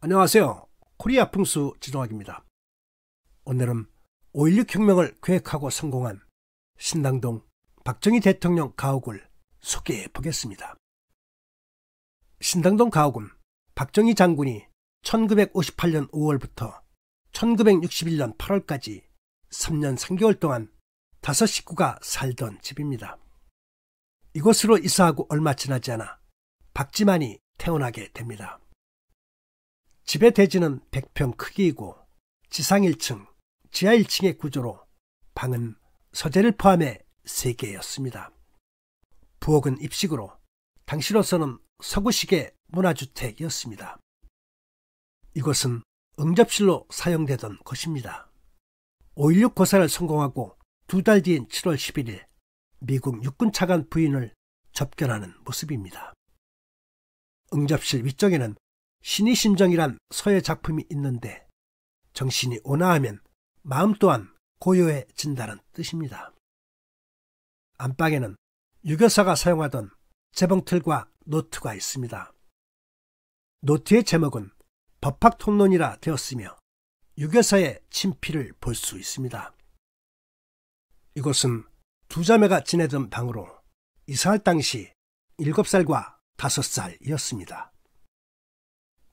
안녕하세요. 코리아 풍수 지도학입니다. 오늘은 5.16 혁명을 계획하고 성공한 신당동 박정희 대통령 가옥을 소개해 보겠습니다. 신당동 가옥은 박정희 장군이 1958년 5월부터 1961년 8월까지 3년 3개월 동안 다섯 식구가 살던 집입니다. 이곳으로 이사하고 얼마 지나지 않아 박지만이 태어나게 됩니다. 집의 대지는 100평 크기이고 지상 1층, 지하 1층의 구조로 방은 서재를 포함해 3개였습니다. 부엌은 입식으로 당시로서는 서구식의 문화주택이었습니다. 이곳은 응접실로 사용되던 것입니다. 5.16 고사를 성공하고 두 달 뒤인 7월 11일 미국 육군 차관 부인을 접견하는 모습입니다. 응접실 위쪽에는 신의 심정이란 서예 작품이 있는데 정신이 온화하면 마음 또한 고요해진다는 뜻입니다. 안방에는 유교사가 사용하던 재봉틀과 노트가 있습니다. 노트의 제목은 법학통론이라 되었으며 유교사의 친필을 볼 수 있습니다. 이곳은 두 자매가 지내던 방으로 이사할 당시 7살과 5살이었습니다.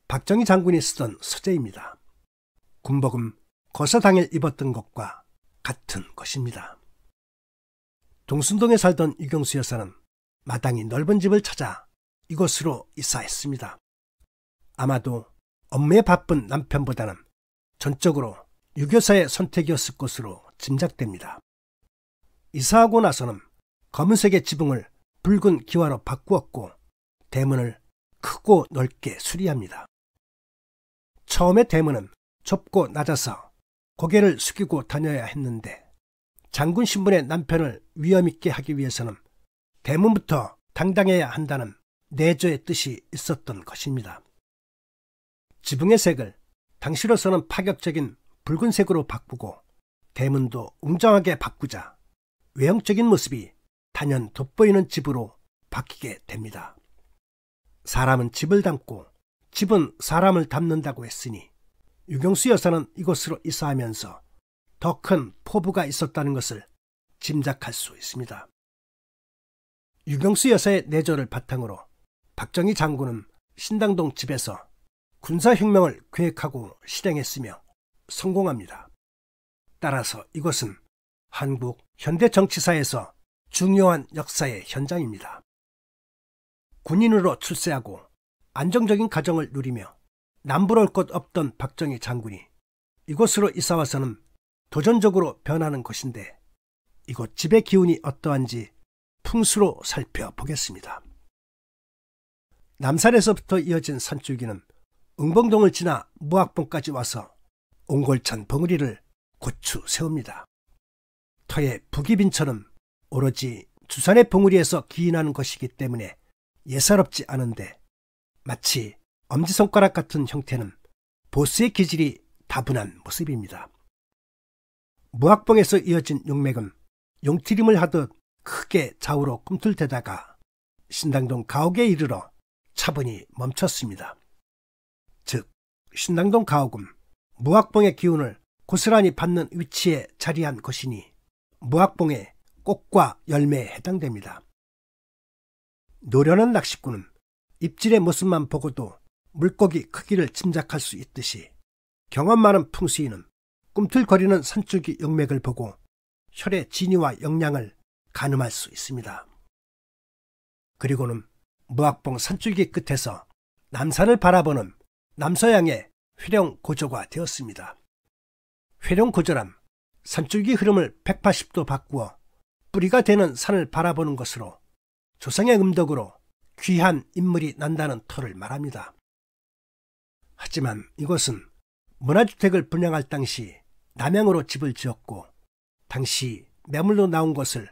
박정희 장군이 쓰던 서재입니다. 군복음 거서 당일 입었던 것과 같은 것입니다. 동순동에 살던 유경수 여사는 마당이 넓은 집을 찾아 이곳으로 이사했습니다. 아마도 업무에 바쁜 남편보다는 전적으로 유교사의 선택이었을 것으로 짐작됩니다. 이사하고 나서는 검은색의 지붕을 붉은 기와로 바꾸었고 대문을 크고 넓게 수리합니다. 처음에 대문은 좁고 낮아서 고개를 숙이고 다녀야 했는데 장군 신분의 남편을 위험있게 하기 위해서는 대문부터 당당해야 한다는 내조의 뜻이 있었던 것입니다. 지붕의 색을 당시로서는 파격적인 붉은색으로 바꾸고 대문도 웅장하게 바꾸자 외형적인 모습이 단연 돋보이는 집으로 바뀌게 됩니다. 사람은 집을 담고 집은 사람을 담는다고 했으니 유경수 여사는 이곳으로 이사하면서 더 큰 포부가 있었다는 것을 짐작할 수 있습니다. 유경수 여사의 내조를 바탕으로 박정희 장군은 신당동 집에서 군사혁명을 계획하고 실행했으며 성공합니다. 따라서 이것은 한국 현대정치사에서 중요한 역사의 현장입니다. 군인으로 출세하고 안정적인 가정을 누리며 남부러울 것 없던 박정희 장군이 이곳으로 이사와서는 도전적으로 변하는 것인데 이곳 집의 기운이 어떠한지 풍수로 살펴보겠습니다. 남산에서부터 이어진 산줄기는 응봉동을 지나 무학봉까지 와서 옹골천벙우리를 고추 세웁니다. 터의 북이빈처럼 오로지 주산의 봉우리에서 기인하는 것이기 때문에 예사롭지 않은데 마치 엄지손가락 같은 형태는 보스의 기질이 다분한 모습입니다. 무학봉에서 이어진 용맥은 용트림을 하듯 크게 좌우로 꿈틀대다가 신당동 가옥에 이르러 차분히 멈췄습니다. 즉, 신당동 가옥은 무학봉의 기운을 고스란히 받는 위치에 자리한 곳이니 무학봉의 꽃과 열매에 해당됩니다. 노련한 낚시꾼은 입질의 모습만 보고도 물고기 크기를 짐작할 수 있듯이 경험 많은 풍수인은 꿈틀거리는 산줄기 영맥을 보고 혈의 진위와 역량을 가늠할 수 있습니다. 그리고는 무악봉 산줄기 끝에서 남산을 바라보는 남서양의 회령 고조가 되었습니다. 회령 고조란 산줄기 흐름을 180도 바꾸어 뿌리가 되는 산을 바라보는 것으로 조상의 음덕으로 귀한 인물이 난다는 터를 말합니다. 하지만 이것은 문화주택을 분양할 당시 남양으로 집을 지었고 당시 매물로 나온 것을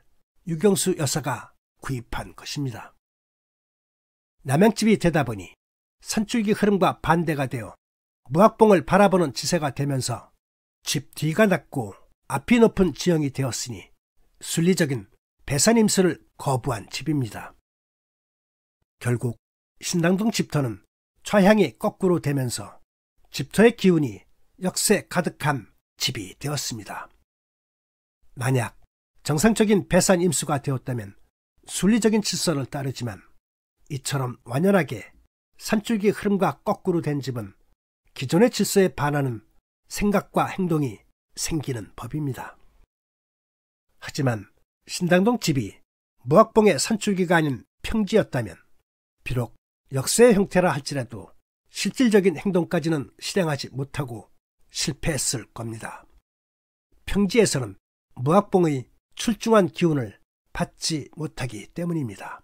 유경수 여사가 구입한 것입니다. 남양집이 되다 보니 산줄기 흐름과 반대가 되어 무학봉을 바라보는 지세가 되면서 집 뒤가 낮고 앞이 높은 지형이 되었으니 순리적인 배산 임수를 거부한 집입니다. 결국 신당동 집터는 좌향이 거꾸로 되면서 집터의 기운이 역세 가득한 집이 되었습니다. 만약 정상적인 배산 임수가 되었다면 순리적인 질서를 따르지만 이처럼 완연하게 산줄기 흐름과 거꾸로 된 집은 기존의 질서에 반하는 생각과 행동이 생기는 법입니다. 하지만 신당동 집이 무학봉의 산줄기가 아닌 평지였다면 비록 역사의 형태라 할지라도 실질적인 행동까지는 실행하지 못하고 실패했을 겁니다. 평지에서는 무학봉의 출중한 기운을 받지 못하기 때문입니다.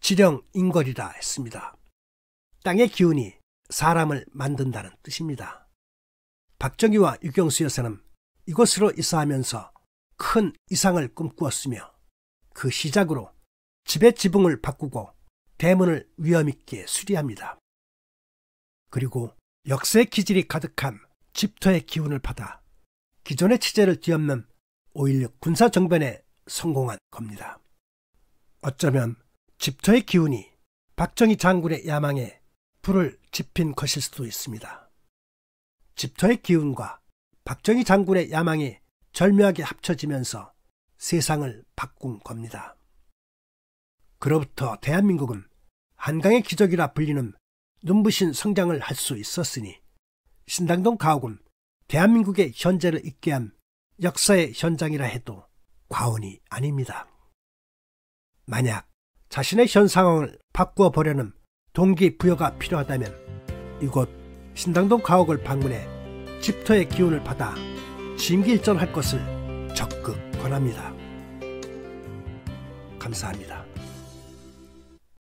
지령 인걸이라 했습니다. 땅의 기운이 사람을 만든다는 뜻입니다. 박정희와 유경수 여사는 이곳으로 이사하면서 큰 이상을 꿈꾸었으며 그 시작으로 집의 지붕을 바꾸고 대문을 위험있게 수리합니다. 그리고 역사의 기질이 가득한 집터의 기운을 받아 기존의 체제를 뒤엎는 5.16 군사정변에 성공한 겁니다. 어쩌면 집터의 기운이 박정희 장군의 야망에 불을 지핀 것일 수도 있습니다. 집터의 기운과 박정희 장군의 야망이 절묘하게 합쳐지면서 세상을 바꾼 겁니다. 그로부터 대한민국은 한강의 기적이라 불리는 눈부신 성장을 할 수 있었으니 신당동 가옥은 대한민국의 현재를 있게 한 역사의 현장이라 해도 과언이 아닙니다. 만약 자신의 현 상황을 바꾸어 보려는 동기부여가 필요하다면 이곳 신당동 가옥을 방문해 집터의 기운을 받아 심기일전할 것을 적극 권합니다. 감사합니다.